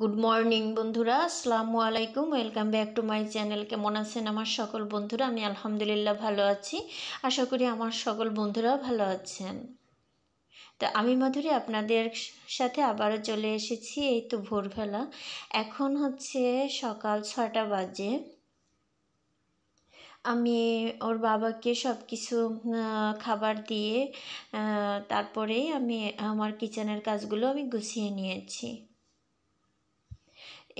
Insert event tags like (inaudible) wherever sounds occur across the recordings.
Good morning বন্ধুরা আসসালামু আলাইকুম welcome back to my channel কেমন আছেন আমার সকল বন্ধুরা আমি আলহামদুলিল্লাহ ভালো আছি আশা করি আমার সকল বন্ধুরা ভালো আছেন তা আমি মাধুরী আপনাদের সাথে আবারও চলে এসেছি এই তো ভোরবেলা এখন হচ্ছে সকাল ছটা বাজে আমি ওর বাবাকে সব কিছু খাবার দিয়ে তারপরেই আমি আমার কিচেনের কাজগুলো আমি গুছিয়ে নিয়েছি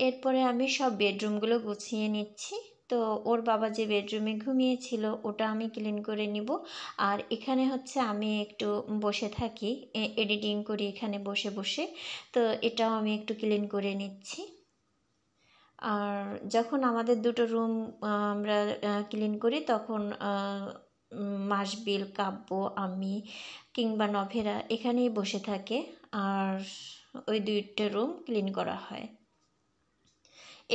এরপরে আমি সব বেডরুমগুলো গুছিয়ে নিচ্ছি তো ওর বাবা যে বেডরুমে ঘুমিয়েছিল ওটা আমি ক্লিন করে নিব আর এখানে হচ্ছে আমি একটু বসে থাকি এডিটিং করি এখানে বসে বসে তো এটাও আমি একটু ক্লিন করে নিচ্ছি আর যখন আমাদের দুটো রুম আমরা ক্লিন করি তখন মাসবিল কাব্য আমি কিংবা নভেরা এখানেই বসে থাকে আর ওই দুইটা রুম ক্লিন করা হয়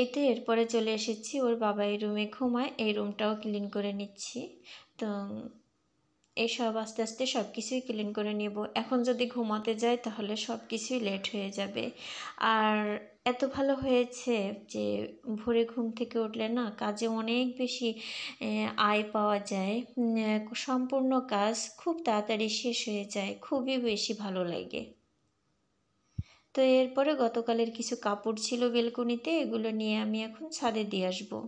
এতে এরপরে চলে এসেছি ওর বাবা এই রুমে ঘুমায় এই রুমটাও ক্লিন করে নিচ্ছি তো এসব আস্তে আস্তে সব কিছুই ক্লিন করে নেব এখন যদি ঘুমাতে যাই তাহলে সব কিছুই লেট হয়ে যাবে আর এত ভালো হয়েছে যে ভোরে ঘুম থেকে উঠলে না কাজে অনেক বেশি আয় পাওয়া যায় সম্পূর্ণ কাজ খুব তাড়াতাড়ি শেষ হয়ে যায় খুবই বেশি ভালো লাগে তো এরপরে গতকালের কিছু কাপড় ছিল বেলকুনিতে এগুলো নিয়ে আমি এখন ছাদে দিয়ে আসবো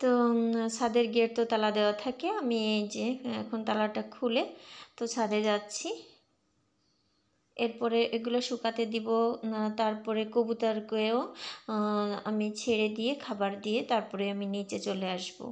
তো ছাদের গেট তো তালা দেওয়া থাকে আমি এই যে এখন তালাটা খুলে তো ছাদে যাচ্ছি এরপরে এগুলো শুকাতে দিব তারপরে কবুতরকেও আমি ছেড়ে দিয়ে খাবার দিয়ে তারপরে আমি নিচে চলে আসবো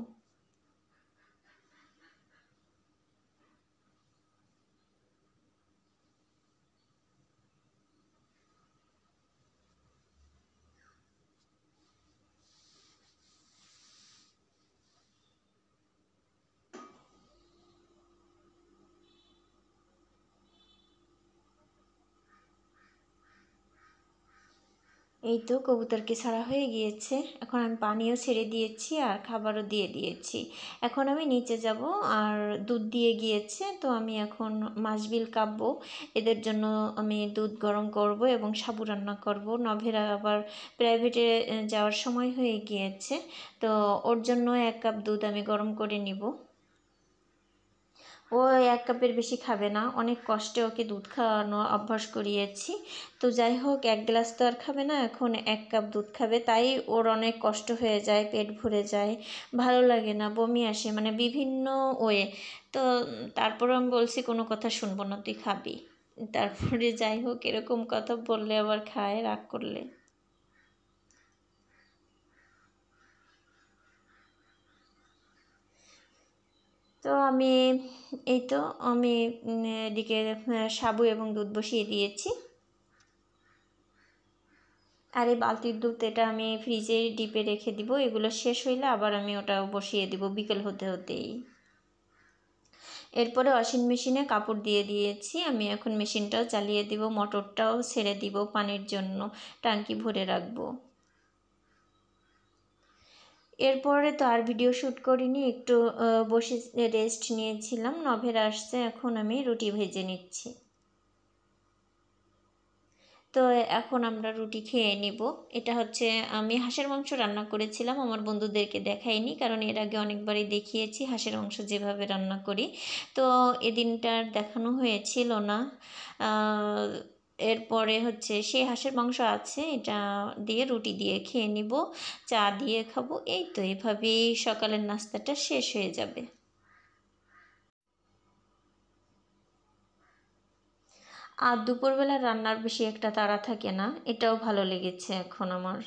এই তো কবুতরকে ছাড়া হয়ে গিয়েছে এখন আমি পানিও ছেড়ে দিয়েছি আর খাবারও দিয়ে দিয়েছি এখন আমি নিচে যাব আর দুধ দিয়ে গিয়েছে তো আমি এখন মাছবিল কাব্য এদের জন্য আমি দুধ গরম করব এবং সাবু রান্না করবো নভেরা আবার প্রাইভেটে যাওয়ার সময় হয়ে গিয়েছে তো ওর জন্য এক কাপ দুধ আমি গরম করে নিব ও এক কাপের বেশি খাবে না অনেক কষ্টে ওকে দুধ খাওয়ানো অভ্যাস করিয়েছি তো যাই হোক এক গ্লাস তো আর খাবে না এখন এক কাপ দুধ খাবে তাই ওর অনেক কষ্ট হয়ে যায় পেট ভরে যায় ভালো লাগে না বমি আসে মানে বিভিন্ন ওয়ে তো তারপর আমি বলছি কোনো কথা শুনবো না তুই খাবি তারপরে যাই হোক এরকম কথা বললে আবার খায় রাগ করলে তো আমি এই তো আমি এদিকে সাবু এবং দুধ বসিয়ে দিয়েছি আর এই বালতির দুধ এটা আমি ফ্রিজে ডিপে রেখে দিব এগুলো শেষ হইলে আবার আমি ওটা বসিয়ে দিব বিকেল হতে হতেই এরপরে ওয়াশিং মেশিনে কাপড় দিয়ে দিয়েছি আমি এখন মেশিনটাও চালিয়ে দিব মোটরটাও ছেড়ে দিব পানির জন্য ট্যাঙ্কি ভরে রাখবো এরপরে তো আর ভিডিও শ্যুট করিনি একটু বসে রেস্ট নিয়েছিলাম নভের আসছে এখন আমি রুটি ভেজে নিচ্ছি তো এখন আমরা রুটি খেয়ে নিব এটা হচ্ছে আমি হাঁসের মাংস রান্না করেছিলাম আমার বন্ধুদেরকে দেখাইনি কারণ এর আগে অনেকবারই দেখিয়েছি হাঁসের মাংস যেভাবে রান্না করি তো এদিনটার দেখানো হয়েছিল না এরপরে হচ্ছে সেই হাঁসের মাংস আছে এটা দিয়ে রুটি দিয়ে খেয়ে নিব চা দিয়ে খাবো এই তো এভাবেই সকালের নাস্তাটা শেষ হয়ে যাবে আর দুপুরবেলা রান্নার বেশি একটা তাড়া থাকে না এটাও ভালো লেগেছে এখন আমার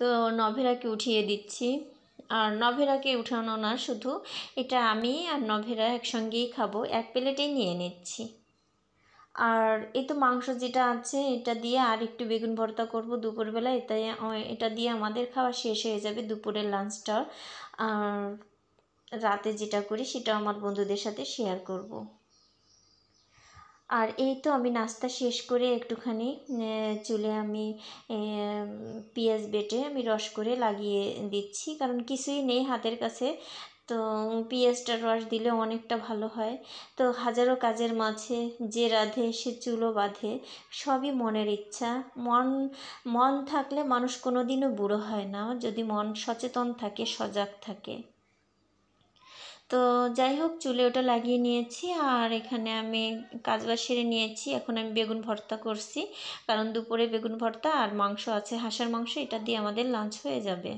তো নভেরাকে উঠিয়ে দিচ্ছি আর নভেরাকে উঠানো না শুধু এটা আমি আর নভেরা একসঙ্গেই খাবো এক প্লেটেই নিয়ে নিচ্ছি আর এই তো মাংস যেটা আছে এটা দিয়ে আর একটু বেগুন ভর্তা করব দুপুরবেলা এটাই এটা দিয়ে আমাদের খাওয়া শেষ হয়ে যাবে দুপুরের লাঞ্চটা আর রাতে যেটা করি সেটা আমার বন্ধুদের সাথে শেয়ার করব। আর এই তো আমি নাস্তা শেষ করে একটুখানি চুলে আমি পেঁয়াজ বেটে আমি রস করে লাগিয়ে দিচ্ছি কারণ কিছুই নেই হাতের কাছে তো পেঁয়াজটা রস দিলে অনেকটা ভালো হয় তো হাজারো কাজের মাঝে যে রাধে সে চুলো বাঁধে সবই মনের ইচ্ছা মন মন থাকলে মানুষ কোনো দিনও বুড়ো হয় না যদি মন সচেতন থাকে সজাগ থাকে তো যাই হোক চুলে ওটা লাগিয়ে নিয়েছি আর এখানে আমি কাজবাজ সেরে নিয়েছি এখন আমি বেগুন ভর্তা করছি কারণ দুপুরে বেগুন ভর্তা আর মাংস আছে হাঁসের মাংস এটা দিয়ে আমাদের লাঞ্চ হয়ে যাবে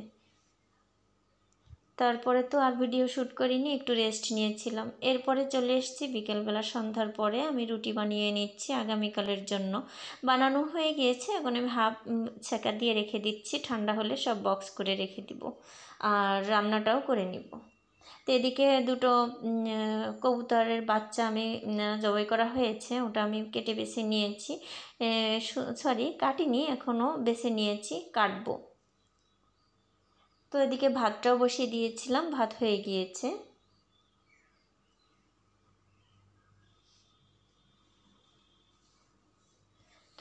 তারপরে তো আর ভিডিও শ্যুট করিনি একটু রেস্ট নিয়েছিলাম এরপরে চলে এসেছি বিকেলবেলা সন্ধ্যার পরে আমি রুটি বানিয়ে নিচ্ছি আগামীকালের জন্য বানানো হয়ে গিয়েছে এখন আমি হাফ ছেঁকা দিয়ে রেখে দিচ্ছি ঠান্ডা হলে সব বক্স করে রেখে দিব আর রান্নাটাও করে নিব তো এদিকে দুটো কবুতরের বাচ্চা আমি জবাই করা হয়েছে ওটা আমি কেটে বেছে নিয়েছি সরি কাটিনি এখনও বেছে নিয়েছি কাটবো তো এদিকে ভাতটাও বসিয়ে দিয়েছিলাম ভাত হয়ে গিয়েছে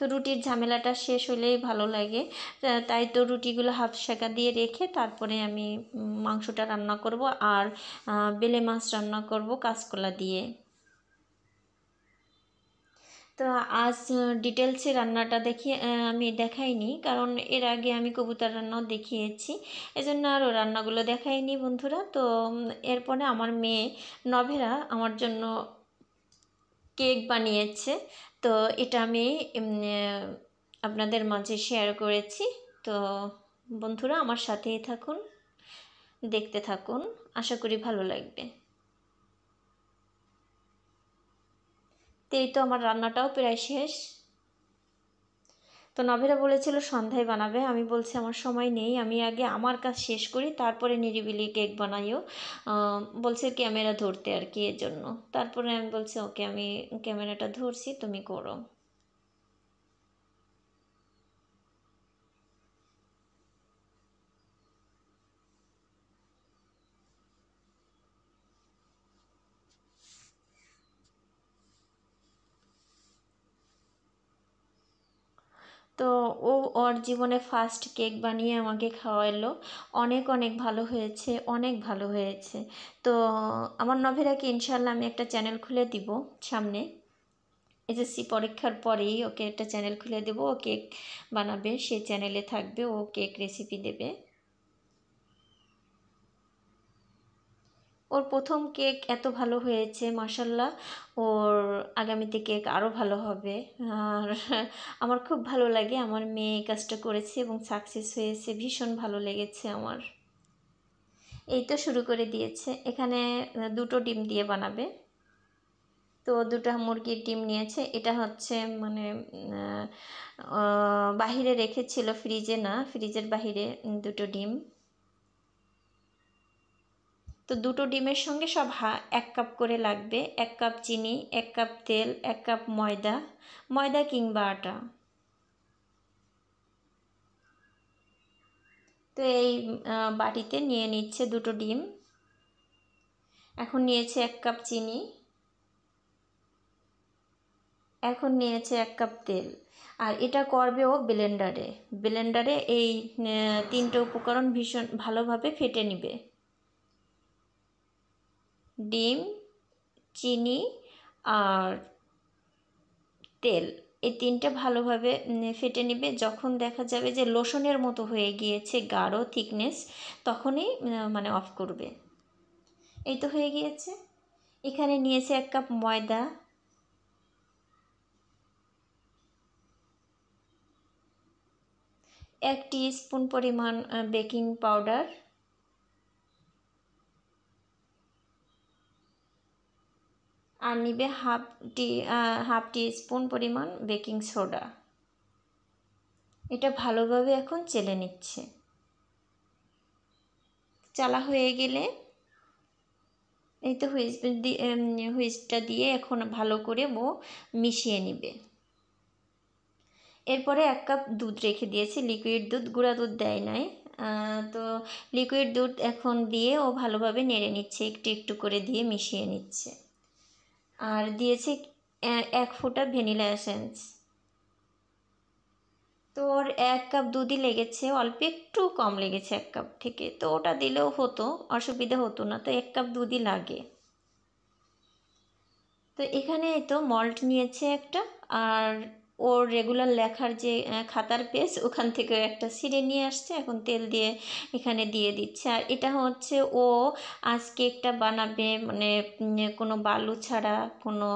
তো রুটির ঝামেলাটা শেষ হলেই ভালো লাগে তাই তো রুটিগুলো হাফ শেখা দিয়ে রেখে তারপরে আমি মাংসটা রান্না করব আর বেলে মাছ রান্না করব কাঁচকলা দিয়ে তো আজ ডিটেলসে রান্নাটা দেখিয়ে আমি দেখাইনি কারণ এর আগে আমি কবুতর রান্নাও দেখিয়েছি এজন্য আরও রান্নাগুলো দেখাইনি বন্ধুরা তো এরপরে আমার মেয়ে নভেরা আমার জন্য কেক বানিয়েছে তো এটা আমি আপনাদের মাঝে শেয়ার করেছি তো বন্ধুরা আমার সাথেই থাকুন দেখতে থাকুন আশা করি ভালো লাগবে তো এই তো আমার রান্নাটাও প্রায় শেষ তো নভেরা বলেছিল সন্ধ্যায় বানাবে আমি বলছি আমার সময় নেই আমি আগে আমার কাজ শেষ করি তারপরে নিরিবিলি কেক বানাইও বলছে ক্যামেরা ধরতে আর কি এর জন্য তারপরে আমি বলছি ওকে আমি ক্যামেরাটা ধরছি তুমি করো তো ও ওর জীবনে ফার্স্ট কেক বানিয়ে আমাকে খাওয়াইলো অনেক অনেক ভালো হয়েছে অনেক ভালো হয়েছে তো আমার নভেরাকে ইনশাল্লাহ আমি একটা চ্যানেল খুলে দিব সামনে এসএসসি পরীক্ষার পরেই ওকে একটা চ্যানেল খুলে দেবো ও কেক বানাবে সে চ্যানেলে থাকবে ও কেক রেসিপি দেবে ওর প্রথম কেক এত ভালো হয়েছে মাসাল্লাহ ওর আগামীতে কেক আরও ভালো হবে আর (laughs) আমার খুব ভালো লাগে আমার মেয়ে কাজটা করেছে এবং সাকসেস হয়েছে ভীষণ ভালো লেগেছে আমার এই তো শুরু করে দিয়েছে এখানে দুটো ডিম দিয়ে বানাবে তো দুটো মুরগির ডিম নিয়েছে এটা হচ্ছে মানে বাহিরে রেখেছিল ফ্রিজে না ফ্রিজের বাহিরে দুটো ডিম তো দুটো ডিমের সঙ্গে সব হা এক কাপ করে লাগবে এক কাপ চিনি এক কাপ তেল এক কাপ ময়দা ময়দা কিংবা আটা তো এই বাটিতে নিয়ে নিচ্ছে দুটো ডিম এখন নিয়েছে এক কাপ চিনি এখন নিয়েছে এক কাপ তেল আর এটা করবে ও ব্লেন্ডারে ব্লেন্ডারে এই তিনটে উপকরণ ভীষণ ভালোভাবে ফেটে নিবে ডিম চিনি আর তেল এই তিনটে ভালোভাবে ফেটে নেবে যখন দেখা যাবে যে লোশনের মতো হয়ে গিয়েছে গাঢ় থিকনেস তখনই মানে অফ করবে এই তো হয়ে গিয়েছে এখানে নিয়েছে এক কাপ ময়দা এক স্পুন পরিমাণ বেকিং পাউডার আর নিবে half tea half teaspoon পরিমাণ বেকিং সোডা এটা ভালোভাবে এখন চেলে নিচ্ছে চালা হয়ে গেলে এই তো হুইস দিয়ে হুইসটা দিয়ে এখন ভালো করে ও মিশিয়ে নিবে এরপরে এক কাপ দুধ রেখে দিয়েছি লিকুইড দুধ গুঁড়া দুধ দেয় নাই তো লিকুইড দুধ এখন দিয়ে ও ভালোভাবে নেড়ে নিচ্ছে একটু একটু করে দিয়ে মিশিয়ে নিচ্ছে আর দিয়েছে এক ফোঁটা ভ্যানিলা এসেন্স তো ওর এক কাপ দুধই লেগেছে অল্প একটু কম লেগেছে এক কাপ থেকে তো ওটা দিলেও হতো অসুবিধা হতো না তো এক কাপ দুধই লাগে তো এখানে তো মল্ট নিয়েছে একটা আর ওর রেগুলার লেখার যে খাতার পেজ ওখান থেকে একটা সিঁড়ে নিয়ে আসছে এখন তেল দিয়ে এখানে দিয়ে দিচ্ছে আর এটা হচ্ছে ও আজ কেকটা বানাবে মানে কোনো বালু ছাড়া কোনো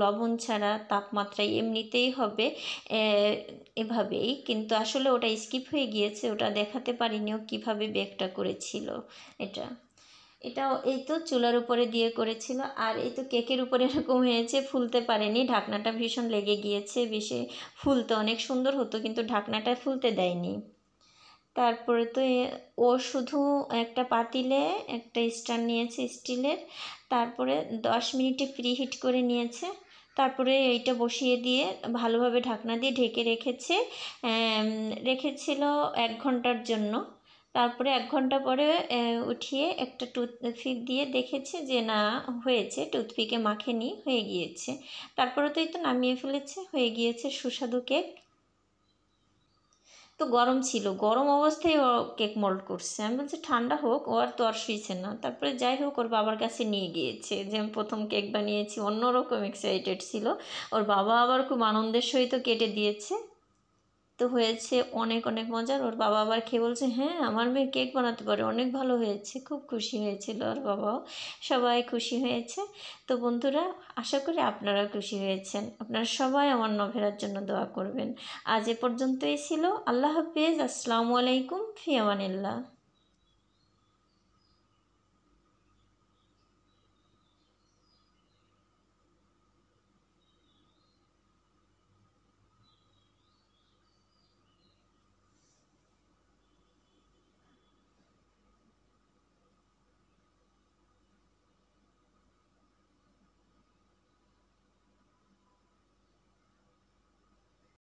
লবণ ছাড়া তাপমাত্রা এমনিতেই হবে এভাবেই কিন্তু আসলে ওটা স্কিপ হয়ে গিয়েছে ওটা দেখাতে পারিনি ও কীভাবে বেকটা করেছিল এটা এটাও এই তো চুলার উপরে দিয়ে করেছিল আর এই তো কেকের উপরে এরকম হয়েছে ফুলতে পারেনি ঢাকনাটা ভীষণ লেগে গিয়েছে বেশি ফুলতে অনেক সুন্দর হতো কিন্তু ঢাকনাটা ফুলতে দেয়নি তারপরে তো ও শুধু একটা পাতিলে একটা স্টার নিয়েছে স্টিলের তারপরে দশ মিনিটে ফ্রি হিট করে নিয়েছে তারপরে এইটা বসিয়ে দিয়ে ভালোভাবে ঢাকনা দিয়ে ঢেকে রেখেছে রেখেছিল এক ঘন্টার জন্য তারপরে এক ঘন্টা পরে উঠিয়ে একটা টুথপিক দিয়ে দেখেছে যে না হয়েছে টুথপিকে মাখেনি হয়ে গিয়েছে তারপরে তো এই তো নামিয়ে ফেলেছে হয়ে গিয়েছে সুস্বাদু কেক তো গরম ছিল গরম অবস্থায় ও কেক মোল্ড করছে আমি বলছি ঠান্ডা হোক ও আর তো আর শুয়েছে না তারপরে যাই হোক ওর বাবার কাছে নিয়ে গিয়েছে যে আমি প্রথম কেক বানিয়েছি অন্যরকম এক্সাইটেড ছিল ওর বাবা আবার খুব আনন্দের সহিত কেটে দিয়েছে তো হয়েছে অনেক অনেক মজার ওর বাবা আবার খেয়ে বলছে হ্যাঁ আমার মেয়ে কেক বানাতে পারে অনেক ভালো হয়েছে খুব খুশি হয়েছিল ওর বাবাও সবাই খুশি হয়েছে তো বন্ধুরা আশা করি আপনারা খুশি হয়েছেন আপনারা সবাই আমার নভেরার জন্য দোয়া করবেন আজ এ পর্যন্তই ছিল আল্লাহ হাফিজ আসসালামু আলাইকুম ফিয়ামানিল্লাহ